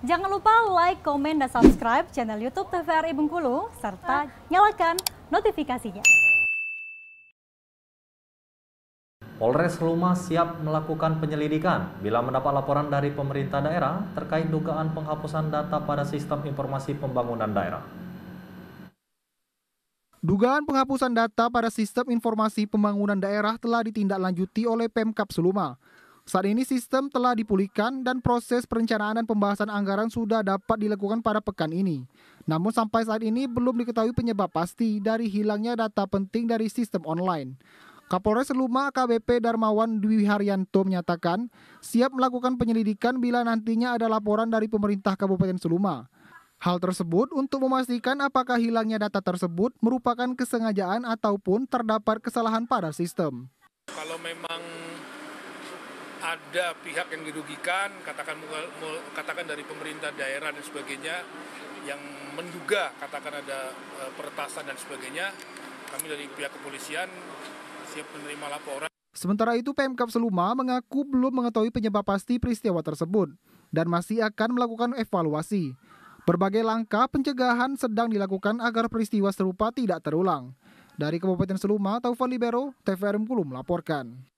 Jangan lupa like, komen, dan subscribe channel YouTube TVRI Bengkulu, serta nyalakan notifikasinya. Polres Luma siap melakukan penyelidikan bila mendapat laporan dari pemerintah daerah terkait dugaan penghapusan data pada sistem informasi pembangunan daerah. Dugaan penghapusan data pada sistem informasi pembangunan daerah telah ditindaklanjuti oleh Pemkap Seluma. Saat ini sistem telah dipulihkan dan proses perencanaan dan pembahasan anggaran sudah dapat dilakukan pada pekan ini. Namun sampai saat ini belum diketahui penyebab pasti dari hilangnya data penting dari sistem online. Kapolres Luma KBP Darmawan Dwi Haryanto menyatakan siap melakukan penyelidikan bila nantinya ada laporan dari pemerintah Kabupaten Seluma. Hal tersebut untuk memastikan apakah hilangnya data tersebut merupakan kesengajaan ataupun terdapat kesalahan pada sistem. Kalau memang ada pihak yang dirugikan, katakan katakan dari pemerintah daerah dan sebagainya yang menduga katakan ada e, peretasan dan sebagainya, kami dari pihak kepolisian siap menerima laporan. Sementara itu Pemkap Seluma mengaku belum mengetahui penyebab pasti peristiwa tersebut dan masih akan melakukan evaluasi. Berbagai langkah pencegahan sedang dilakukan agar peristiwa serupa tidak terulang. Dari Kabupaten Seluma, Taufan Libero, TVRM Kulum melaporkan.